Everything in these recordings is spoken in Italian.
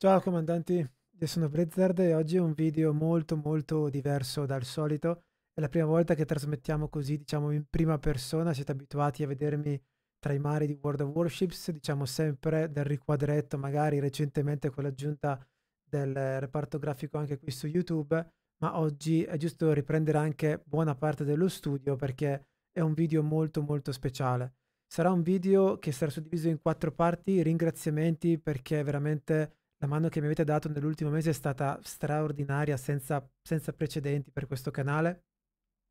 Ciao comandanti, io sono Blizzard e oggi è un video molto molto diverso dal solito. È la prima volta che trasmettiamo così, diciamo, in prima persona. Siete abituati a vedermi tra i mari di World of Warships, diciamo sempre del riquadretto, magari recentemente con l'aggiunta del reparto grafico anche qui su YouTube, ma oggi è giusto riprendere anche buona parte dello studio perché è un video molto molto speciale. Sarà un video che sarà suddiviso in quattro parti, ringraziamenti perché veramente la mano che mi avete dato nell'ultimo mese è stata straordinaria, senza, senza precedenti per questo canale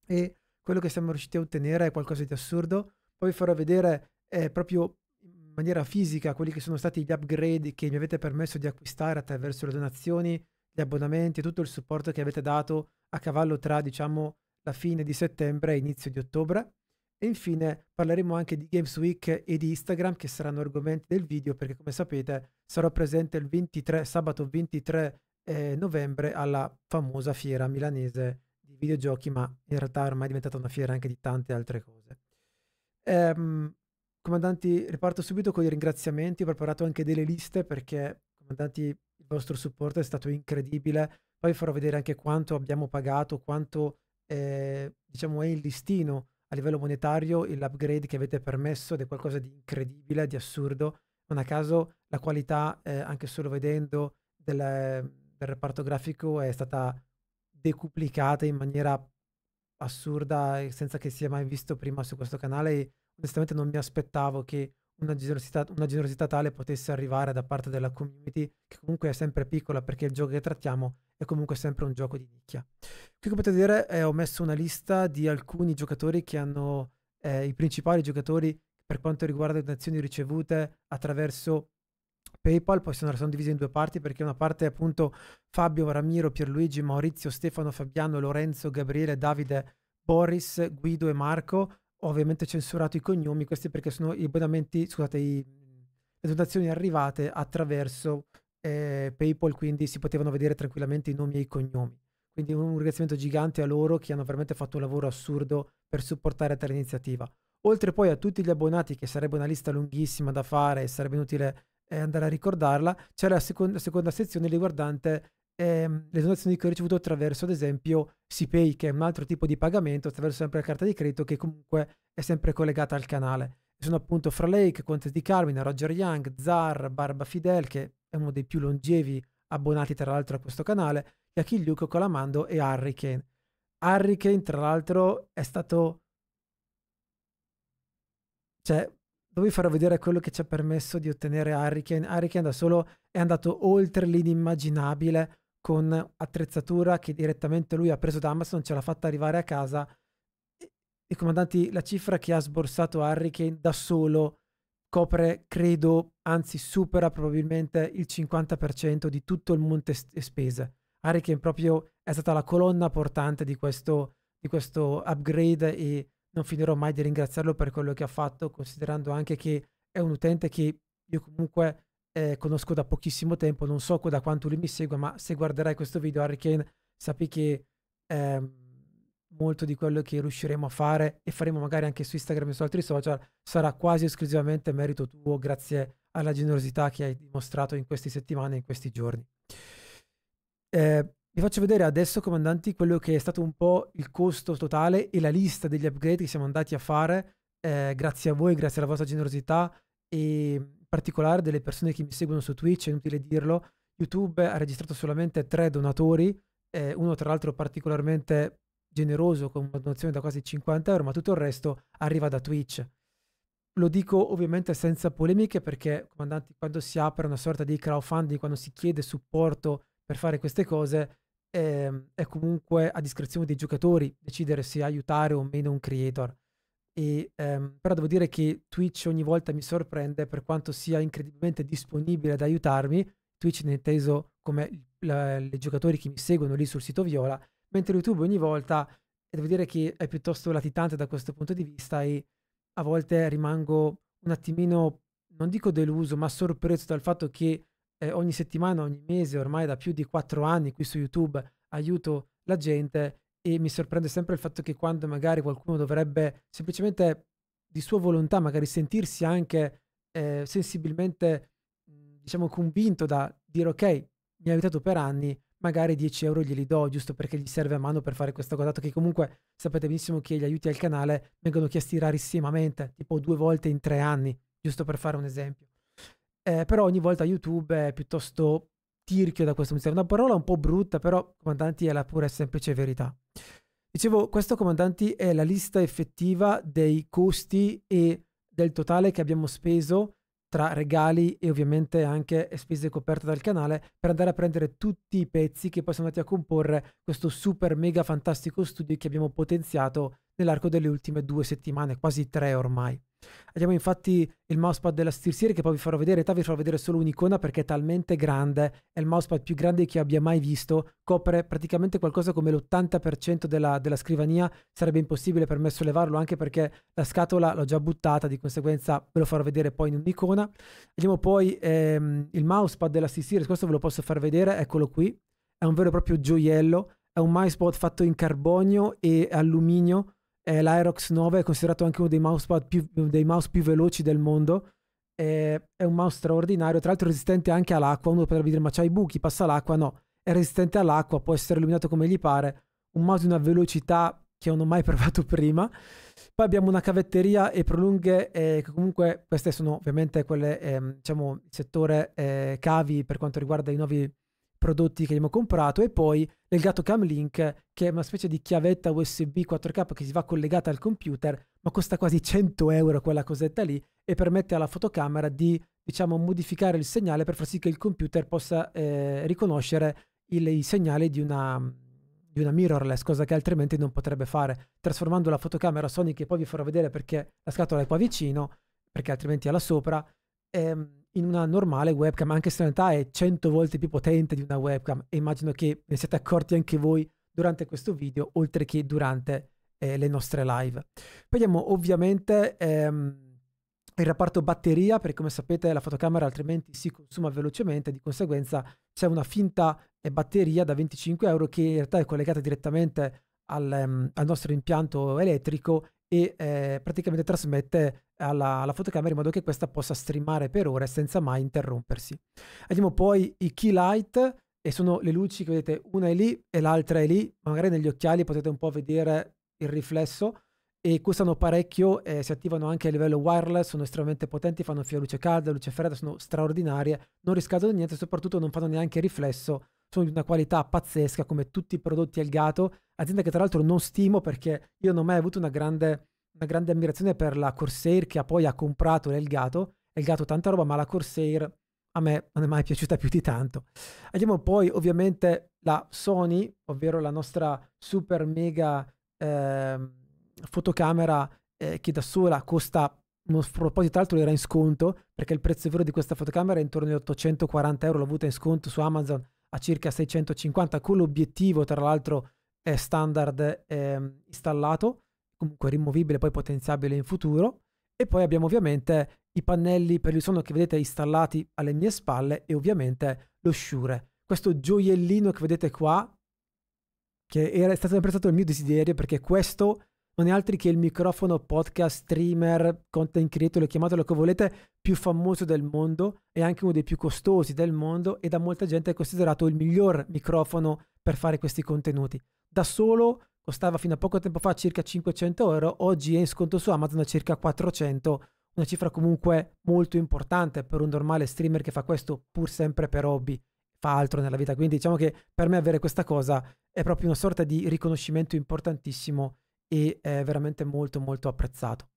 e quello che siamo riusciti a ottenere è qualcosa di assurdo. Poi vi farò vedere eh, proprio in maniera fisica quelli che sono stati gli upgrade che mi avete permesso di acquistare attraverso le donazioni, gli abbonamenti e tutto il supporto che avete dato a cavallo tra, diciamo, la fine di settembre e inizio di ottobre. E infine parleremo anche di Games Week e di Instagram, che saranno argomenti del video, perché come sapete sarò presente il 23, sabato 23 eh, novembre alla famosa fiera milanese di videogiochi, ma in realtà ormai è diventata una fiera anche di tante altre cose. Ehm, comandanti, riparto subito con i ringraziamenti, ho preparato anche delle liste perché, comandanti, il vostro supporto è stato incredibile. Poi farò vedere anche quanto abbiamo pagato, quanto eh, diciamo è il listino a livello monetario, l'upgrade che avete permesso ed è qualcosa di incredibile, di assurdo non a caso la qualità, eh, anche solo vedendo, del, del, reparto grafico è stata decuplicata in maniera assurda senza che sia mai visto prima su questo canale e onestamente non mi aspettavo che una generosità, una generosità tale potesse arrivare da parte della community che comunque è sempre piccola perché il gioco che trattiamo è comunque sempre un gioco di nicchia. Qui come potete vedere eh, ho messo una lista di alcuni giocatori che hanno eh, i principali giocatori per quanto riguarda le donazioni ricevute attraverso PayPal, poi sono, sono divise in due parti perché una parte è appunto Fabio, Ramiro, Pierluigi, Maurizio, Stefano, Fabiano, Lorenzo, Gabriele, Davide, Boris, Guido e Marco. Ho ovviamente censurato i cognomi, questi perché sono i abbonamenti, scusate, i, le donazioni arrivate attraverso eh, PayPal, quindi si potevano vedere tranquillamente i nomi e i cognomi. Quindi un ringraziamento gigante a loro che hanno veramente fatto un lavoro assurdo per supportare tale iniziativa oltre poi a tutti gli abbonati, che sarebbe una lista lunghissima da fare e sarebbe inutile eh, andare a ricordarla, c'è la seconda, seconda sezione riguardante ehm, le donazioni che ho ricevuto attraverso, ad esempio, Sipay, che è un altro tipo di pagamento, attraverso sempre la carta di credito, che comunque è sempre collegata al canale. Sono appunto Fra Lake, Conte di Carmine, Roger Young, Zar, Barba Fidel, che è uno dei più longevi abbonati tra l'altro a questo canale, Yakin Luke, Colamando e Harry Kane. Harry Kane, tra l'altro, è stato cioè, vi farò vedere quello che ci ha permesso di ottenere Hurricane. Hurricane da solo è andato oltre l'inimmaginabile con attrezzatura che direttamente lui ha preso da Amazon, ce l'ha fatta arrivare a casa. I comandanti, la cifra che ha sborsato Hurricane da solo copre, credo, anzi supera probabilmente il 50% di tutto il monte spese. Hurricane proprio è stata la colonna portante di questo, di questo upgrade e non finirò mai di ringraziarlo per quello che ha fatto, considerando anche che è un utente che io comunque eh, conosco da pochissimo tempo, non so da quanto lui mi segua, ma se guarderai questo video, Harry Kane, sappi che eh, molto di quello che riusciremo a fare e faremo magari anche su Instagram e su altri social sarà quasi esclusivamente merito tuo, grazie alla generosità che hai dimostrato in queste settimane, in questi giorni. Eh, vi faccio vedere adesso, comandanti, quello che è stato un po' il costo totale e la lista degli upgrade che siamo andati a fare, eh, grazie a voi, grazie alla vostra generosità e in particolare delle persone che mi seguono su Twitch, è inutile dirlo. YouTube ha registrato solamente tre donatori, eh, uno tra l'altro particolarmente generoso con una donazione da quasi 50 euro, ma tutto il resto arriva da Twitch. Lo dico ovviamente senza polemiche perché, comandanti, quando si apre una sorta di crowdfunding, quando si chiede supporto per fare queste cose, eh, è comunque a discrezione dei giocatori decidere se aiutare o meno un creator. E, ehm, però devo dire che Twitch ogni volta mi sorprende per quanto sia incredibilmente disponibile ad aiutarmi. Twitch ne inteso come i giocatori che mi seguono lì sul sito Viola, mentre YouTube ogni volta devo dire che è piuttosto latitante da questo punto di vista e a volte rimango un attimino, non dico deluso, ma sorpreso dal fatto che eh, ogni settimana, ogni mese, ormai da più di quattro anni qui su YouTube aiuto la gente e mi sorprende sempre il fatto che quando magari qualcuno dovrebbe semplicemente di sua volontà magari sentirsi anche eh, sensibilmente mhmm, diciamo convinto da dire ok mi ha aiutato per anni magari 10 euro glieli do giusto perché gli serve a mano per fare questa cosa dato che comunque sapete benissimo che gli aiuti al canale vengono chiesti rarissimamente tipo due volte in tre anni giusto per fare un esempio eh, però ogni volta YouTube è piuttosto tirchio da questo mistero. Una parola un po' brutta, però comandanti è la pura e semplice verità. Dicevo, questo comandanti è la lista effettiva dei costi e del totale che abbiamo speso tra regali e ovviamente anche spese coperte dal canale per andare a prendere tutti i pezzi che poi sono andati a comporre questo super mega fantastico studio che abbiamo potenziato nell'arco delle ultime due settimane, quasi tre ormai. Abbiamo infatti il mousepad della SteelSeries che poi vi farò vedere, in realtà vi farò vedere solo un'icona perché è talmente grande, è il mousepad più grande che abbia mai visto, copre praticamente qualcosa come l'80% della, della, scrivania, sarebbe impossibile per me sollevarlo anche perché la scatola l'ho già buttata, di conseguenza ve lo farò vedere poi in un'icona. Vediamo poi ehm, il mousepad della SteelSeries, questo ve lo posso far vedere, eccolo qui, è un vero e proprio gioiello, è un mousepad fatto in carbonio e alluminio, eh, l'Aerox 9 è considerato anche uno dei, più, dei mouse più veloci del mondo. Eh, è un mouse straordinario, tra l'altro resistente anche all'acqua. Uno potrebbe dire ma c'ha i buchi, passa l'acqua. No, è resistente all'acqua, può essere illuminato come gli pare. Un mouse di una velocità che non ho mai provato prima. Poi abbiamo una cavetteria e prolunghe, eh, comunque queste sono ovviamente quelle, eh, diciamo, settore eh, cavi per quanto riguarda i nuovi prodotti che abbiamo comprato e poi legato Cam Link che è una specie di chiavetta USB 4K che si va collegata al computer ma costa quasi 100 euro quella cosetta lì e permette alla fotocamera di diciamo modificare il segnale per far sì che il computer possa eh, riconoscere il, il segnale di una, di una mirrorless, cosa che altrimenti non potrebbe fare, trasformando la fotocamera Sony che poi vi farò vedere perché la scatola è qua vicino, perché altrimenti è là sopra, ehm, in una normale webcam, anche se in realtà è 100 volte più potente di una webcam, e immagino che ne siete accorti anche voi durante questo video, oltre che durante eh, le nostre live. Poi abbiamo ovviamente ehm, il rapporto batteria, perché come sapete la fotocamera altrimenti si consuma velocemente, di conseguenza c'è una finta eh, batteria da 25 euro che in realtà è collegata direttamente al, ehm, al nostro impianto elettrico e eh, praticamente trasmette alla, alla, fotocamera in modo che questa possa streamare per ore senza mai interrompersi. Andiamo poi i key light e sono le luci che vedete, una è lì e l'altra è lì, magari negli occhiali potete un po' vedere il riflesso e costano parecchio, eh, si attivano anche a livello wireless, sono estremamente potenti, fanno via luce calda, luce fredda, sono straordinarie, non riscaldano niente e soprattutto non fanno neanche riflesso sono di una qualità pazzesca come tutti i prodotti Elgato, azienda che tra l'altro non stimo perché io non ho mai avuto una grande, una grande ammirazione per la Corsair che poi ha comprato l'Elgato, Elgato tanta roba, ma la Corsair a me non è mai piaciuta più di tanto. Abbiamo poi ovviamente la Sony, ovvero la nostra super mega eh, fotocamera eh, che da sola costa uno sproposito, tra l'altro era in sconto perché il prezzo vero di questa fotocamera è intorno ai 840 euro, l'ho avuta in sconto su Amazon a circa 650 con l'obiettivo tra l'altro è standard eh, installato, comunque rimovibile poi potenziabile in futuro e poi abbiamo ovviamente i pannelli per il suono che vedete installati alle mie spalle e ovviamente lo Shure. Questo gioiellino che vedete qua che era stato sempre stato il mio desiderio perché questo non è altri che il microfono podcast streamer, content creator, chiamatelo come volete, più famoso del mondo e anche uno dei più costosi del mondo e da molta gente è considerato il miglior microfono per fare questi contenuti. Da solo costava fino a poco tempo fa circa 500 euro, oggi è in sconto su Amazon a circa 400, una cifra comunque molto importante per un normale streamer che fa questo pur sempre per hobby, fa altro nella vita, quindi diciamo che per me avere questa cosa è proprio una sorta di riconoscimento importantissimo e è veramente molto molto apprezzato.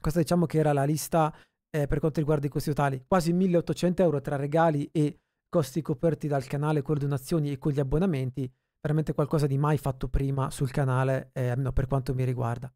Questa diciamo che era la lista eh, per quanto riguarda i costi totali, quasi 1800 euro tra regali e costi coperti dal canale con le donazioni e con gli abbonamenti, veramente qualcosa di mai fatto prima sul canale, eh, almeno per quanto mi riguarda.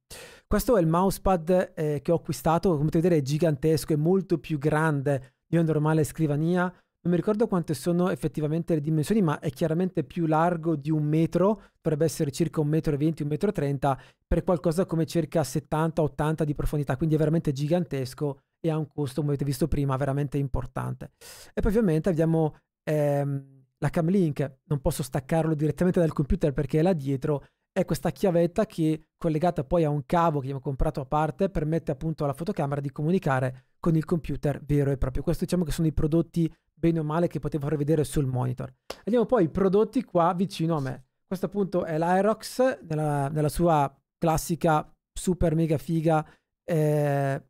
Questo è il mousepad eh, che ho acquistato, come potete vedere è gigantesco, è molto più grande di una normale scrivania, non mi ricordo quante sono effettivamente le dimensioni, ma è chiaramente più largo di un metro, dovrebbe essere circa un metro e venti, un metro e trenta, per qualcosa come circa 70-80 di profondità, quindi è veramente gigantesco e ha un costo, come avete visto prima, veramente importante. E poi ovviamente abbiamo ehm, la cam link, non posso staccarlo direttamente dal computer perché è là dietro, è questa chiavetta che collegata poi a un cavo che abbiamo comprato a parte permette appunto alla fotocamera di comunicare con il computer vero e proprio. Questo diciamo che sono i prodotti bene o male che potevo far vedere sul monitor. Andiamo poi ai prodotti qua vicino a me. Questo appunto è l'Aerox nella, nella sua classica super mega figa eh,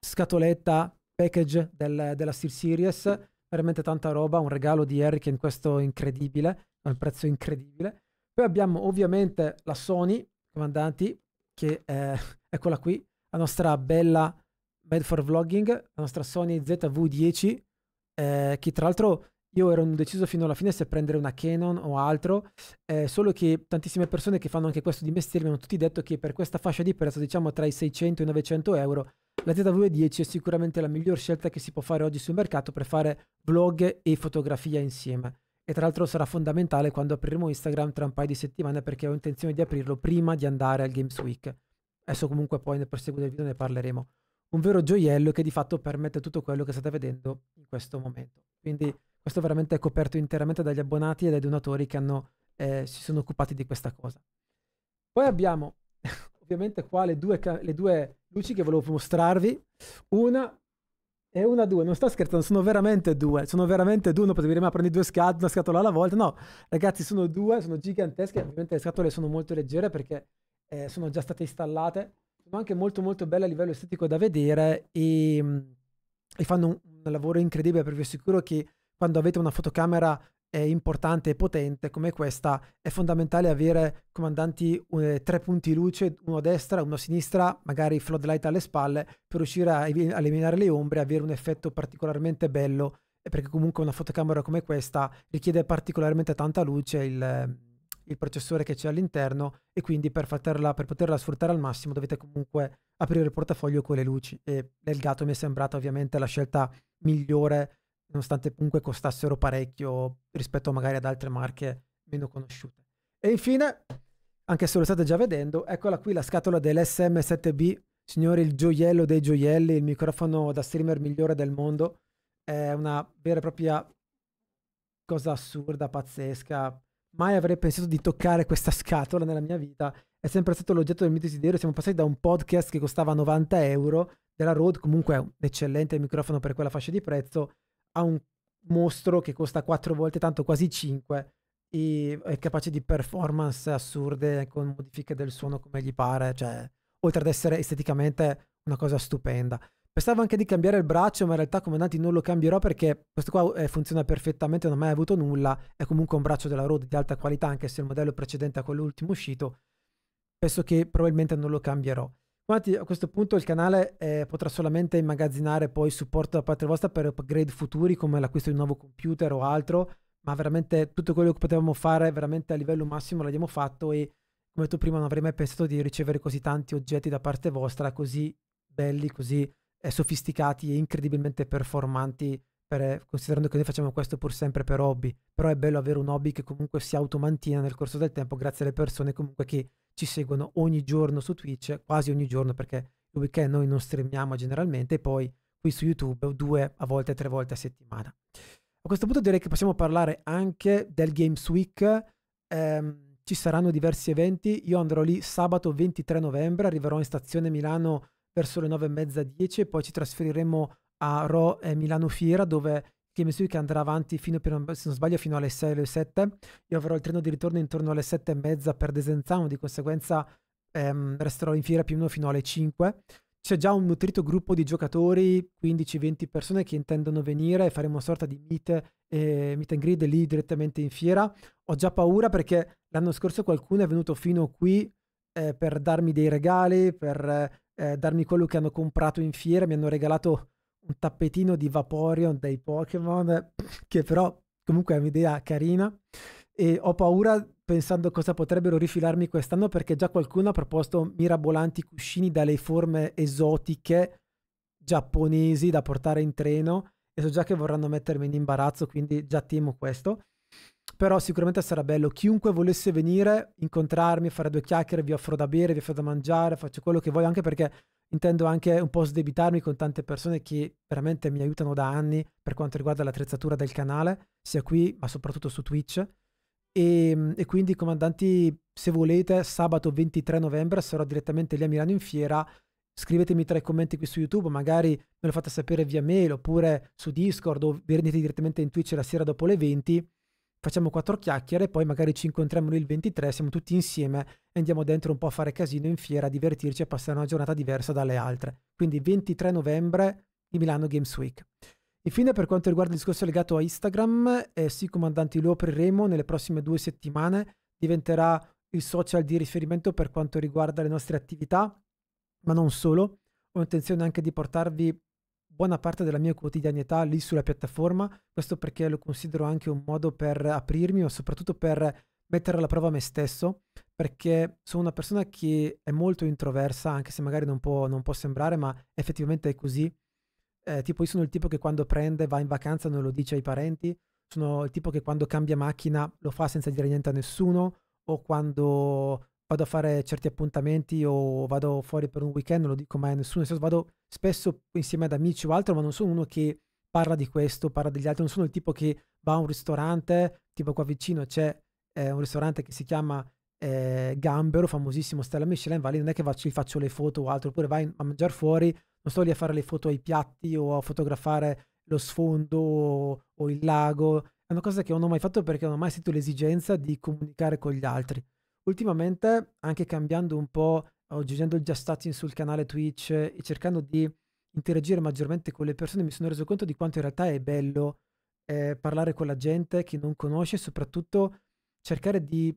scatoletta package del, della Steel Series. Veramente tanta roba, un regalo di Hurricane questo incredibile, a un prezzo incredibile. Poi abbiamo ovviamente la Sony, comandanti, che è, eh, eccola qui, la nostra bella Bad for Vlogging, la nostra Sony ZV10, eh, che tra l'altro io ero indeciso fino alla fine se prendere una Canon o altro, eh, solo che tantissime persone che fanno anche questo di mestiere mi hanno tutti detto che per questa fascia di prezzo, diciamo tra i 600 e i 900 euro, la ZV10 è sicuramente la miglior scelta che si può fare oggi sul mercato per fare vlog e fotografia insieme. E tra l'altro sarà fondamentale quando apriremo Instagram tra un paio di settimane perché ho intenzione di aprirlo prima di andare al Games Week. Adesso comunque poi nel proseguo del video ne parleremo un vero gioiello che di fatto permette tutto quello che state vedendo in questo momento. Quindi questo veramente è coperto interamente dagli abbonati e dai donatori che hanno, eh, si sono occupati di questa cosa. Poi abbiamo ovviamente qua le due, le due luci che volevo mostrarvi. Una e una, due, non sto scherzando, sono veramente due, sono veramente due, non potete dire ma prendi due scatole, una scatola alla volta, no, ragazzi sono due, sono gigantesche, ovviamente le scatole sono molto leggere perché eh, sono già state installate, sono anche molto molto belle a livello estetico da vedere e, mm, e fanno un, un, lavoro incredibile perché vi assicuro che quando avete una fotocamera eh, importante e potente come questa è fondamentale avere comandanti eh, tre punti luce, uno a destra, uno a sinistra, magari floodlight alle spalle per riuscire a, a eliminare le ombre e avere un effetto particolarmente bello eh, perché comunque una fotocamera come questa richiede particolarmente tanta luce il il processore che c'è all'interno e quindi per, faterla, per, poterla sfruttare al massimo dovete comunque aprire il portafoglio con le luci e l'Elgato mi è sembrata ovviamente la scelta migliore nonostante comunque costassero parecchio rispetto magari ad altre marche meno conosciute. E infine, anche se lo state già vedendo, eccola qui la scatola dell'SM7B, signori il gioiello dei gioielli, il microfono da streamer migliore del mondo, è una vera e propria cosa assurda, pazzesca, mai avrei pensato di toccare questa scatola nella mia vita. È sempre stato l'oggetto del mio desiderio. Siamo passati da un podcast che costava 90 euro, della Rode comunque un eccellente microfono per quella fascia di prezzo, a un mostro che costa 4 volte tanto, quasi 5, e è capace di performance assurde con modifiche del suono come gli pare, cioè, oltre ad essere esteticamente una cosa stupenda. Pensavo anche di cambiare il braccio, ma in realtà come nati non lo cambierò perché questo qua eh, funziona perfettamente, non ho mai avuto nulla, è comunque un braccio della Rode di alta qualità, anche se il modello precedente a quello ultimo uscito, penso che probabilmente non lo cambierò. Infatti a questo punto il canale eh, potrà solamente immagazzinare poi supporto da parte vostra per upgrade futuri come l'acquisto di un nuovo computer o altro, ma veramente tutto quello che potevamo fare veramente a livello massimo l'abbiamo fatto e come detto prima non avrei mai pensato di ricevere così tanti oggetti da parte vostra, così belli, così sofisticati e incredibilmente performanti, per, eh, considerando che noi facciamo questo pur sempre per hobby, però è bello avere un hobby che comunque si automantiene nel corso del tempo grazie alle persone comunque che ci seguono ogni giorno su Twitch, quasi ogni giorno perché il weekend noi non streamiamo generalmente, e poi qui su YouTube due a volte tre volte a settimana. A questo punto direi che possiamo parlare anche del Games Week. Ehm, ci saranno diversi eventi. Io andrò lì sabato 23 novembre, arriverò in stazione Milano verso le 9 e mezza 10 poi ci trasferiremo a Ro e Milano Fiera dove Games che andrà avanti fino, per, se non sbaglio fino alle 6 alle 7 io avrò il treno di ritorno intorno alle 7 e mezza per Desenzano di conseguenza ehm, resterò in fiera più o meno fino alle 5 c'è già un nutrito gruppo di giocatori 15-20 persone che intendono venire e faremo una sorta di meet, eh, meet and greet lì direttamente in fiera ho già paura perché l'anno scorso qualcuno è venuto fino qui eh, per darmi dei regali per eh, eh, darmi quello che hanno comprato in fiera, mi hanno regalato un tappetino di Vaporeon dei Pokémon, che però comunque è un'idea carina e ho paura pensando cosa potrebbero rifilarmi quest'anno perché già qualcuno ha proposto mirabolanti cuscini dalle forme esotiche giapponesi da portare in treno e so già che vorranno mettermi in imbarazzo, quindi già temo questo però sicuramente sarà bello. Chiunque volesse venire, incontrarmi, fare due chiacchiere, vi offro da bere, vi offro da mangiare, faccio quello che voglio, anche perché intendo anche un po' sdebitarmi con tante persone che veramente mi aiutano da anni per quanto riguarda l'attrezzatura del canale, sia qui ma soprattutto su Twitch. E, ehm, e, quindi, comandanti, se volete, sabato 23 novembre sarò direttamente lì a Milano in fiera. Scrivetemi tra i commenti qui su YouTube, magari me lo fate sapere via mail oppure su Discord o venite direttamente in Twitch la sera dopo le 20 facciamo quattro chiacchiere, e poi magari ci incontriamo il 23, siamo tutti insieme e andiamo dentro un po' a fare casino in fiera, a divertirci e passare una giornata diversa dalle altre. Quindi 23 novembre di Milano Games Week. Infine, per quanto riguarda il discorso legato a Instagram, eh, sì, comandanti, lo apriremo nelle prossime due settimane, diventerà il social di riferimento per quanto riguarda le nostre attività, ma non solo. Ho intenzione anche di portarvi buona parte della mia quotidianità lì sulla piattaforma, questo perché lo considero anche un modo per aprirmi o soprattutto per mettere alla prova me stesso, perché sono una persona che è molto introversa, anche se magari non può, non può sembrare, ma effettivamente è così. Eh, tipo io sono il tipo che quando prende, va in vacanza, non lo dice ai parenti, sono il tipo che quando cambia macchina lo fa senza dire niente a nessuno, o quando vado a fare certi appuntamenti o vado fuori per un weekend, non lo dico mai a nessuno, nel senso vado spesso insieme ad amici o altro, ma non sono uno che parla di questo, parla degli altri, non sono il tipo che va a un ristorante, tipo qua vicino c'è eh, un ristorante che si chiama eh, Gambero, famosissimo Stella Michelin, va lì, non è che faccio, gli faccio le foto o altro, oppure vai a mangiare fuori, non sto lì a fare le foto ai piatti o a fotografare lo sfondo o, o il lago, è una cosa che non ho mai fatto perché non ho mai sentito l'esigenza di comunicare con gli altri ultimamente, anche cambiando un po', aggiungendo il just chatting sul canale Twitch e cercando di interagire maggiormente con le persone, mi sono reso conto di quanto in realtà è bello eh, parlare con la gente che non conosce e soprattutto cercare di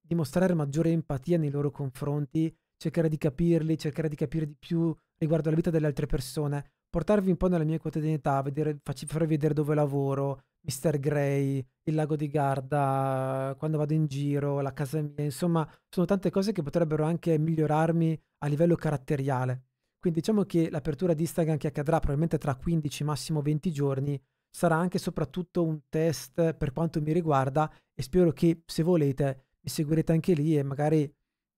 dimostrare maggiore empatia nei loro confronti, cercare di capirli, cercare di capire di più riguardo alla vita delle altre persone portarvi un po' nella mia quotidianità, vedere, facci, farvi vedere dove lavoro, Mr. Grey, il lago di Garda, quando vado in giro, la casa mia, insomma, sono tante cose che potrebbero anche migliorarmi a livello caratteriale. Quindi diciamo che l'apertura di Instagram che accadrà probabilmente tra 15 massimo 20 giorni sarà anche e soprattutto un test per quanto mi riguarda e spero che se volete mi seguirete anche lì e magari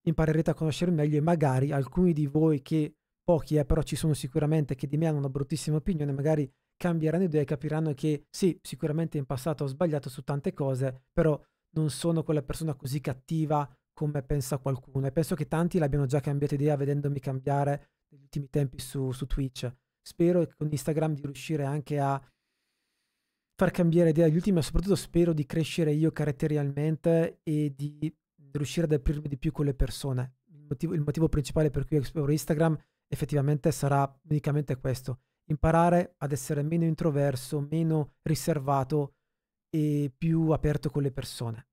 imparerete a conoscermi meglio e magari alcuni di voi che pochi, eh, però ci sono sicuramente che di me hanno una bruttissima opinione, magari cambieranno idea e capiranno che sì, sicuramente in passato ho sbagliato su tante cose, però non sono quella persona così cattiva come pensa qualcuno e penso che tanti l'abbiano già cambiato idea vedendomi cambiare negli ultimi tempi su, su Twitch. Spero con Instagram di riuscire anche a far cambiare idea agli ultimi, ma soprattutto spero di crescere io caratterialmente e di riuscire ad aprirmi di più con le persone. Il motivo, il motivo principale per cui esploro Instagram effettivamente sarà unicamente questo, imparare ad essere meno introverso, meno riservato e più aperto con le persone.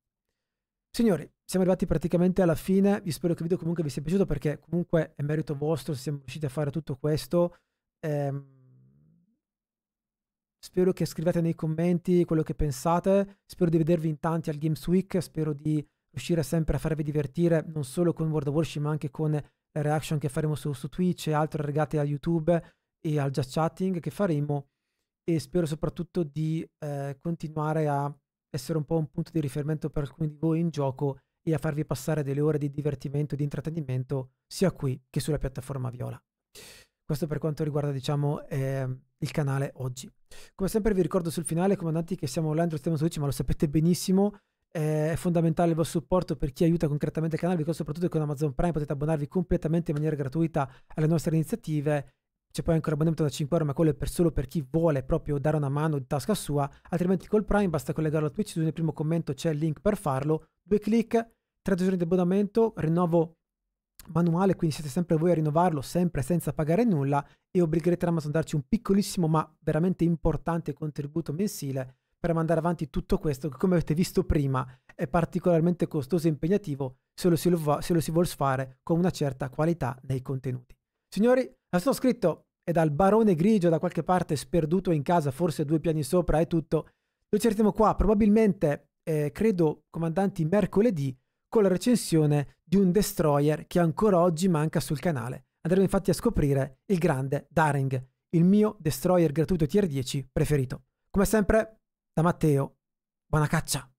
Signori, siamo arrivati praticamente alla fine, vi spero che il video comunque vi sia piaciuto perché comunque è merito vostro se siamo riusciti a fare tutto questo. Ehm, spero che scrivete nei commenti quello che pensate, spero di vedervi in tanti al Games Week, spero di riuscire sempre a farvi divertire non solo con World of Warship ma anche con reaction che faremo su, su Twitch e altre legate a YouTube e al jazz chatting che faremo e spero soprattutto di eh, continuare a essere un po' un punto di riferimento per alcuni di voi in gioco e a farvi passare delle ore di divertimento e di intrattenimento sia qui che sulla piattaforma Viola. Questo per quanto riguarda, diciamo, eh, il canale oggi. Come sempre vi ricordo sul finale, comandanti, che siamo online, stiamo su Twitch, ma lo sapete benissimo, eh, è fondamentale il vostro supporto per chi aiuta concretamente il canale, perché soprattutto con Amazon Prime potete abbonarvi completamente in maniera gratuita alle nostre iniziative. C'è poi ancora abbonamento da 5 euro, ma quello è per solo per chi vuole proprio dare una mano di tasca sua. Altrimenti col Prime basta collegarlo a Twitch, nel primo commento c'è il link per farlo. Due clic, 30 giorni di abbonamento, rinnovo manuale, quindi siete sempre voi a rinnovarlo, sempre senza pagare nulla e obbligherete Amazon a darci un piccolissimo ma veramente importante contributo mensile per mandare avanti tutto questo che come avete visto prima è particolarmente costoso e impegnativo se lo si, lo va, se lo si vuol fare con una certa qualità nei contenuti. Signori, la sono scritto e dal barone grigio da qualche parte sperduto in casa, forse due piani sopra è tutto. Lo cerchiamo qua, probabilmente, eh, credo, comandanti, mercoledì con la recensione di un destroyer che ancora oggi manca sul canale. Andremo infatti a scoprire il grande Daring, il mio destroyer gratuito tier 10 preferito. Come sempre, da Matteo. Buona caccia!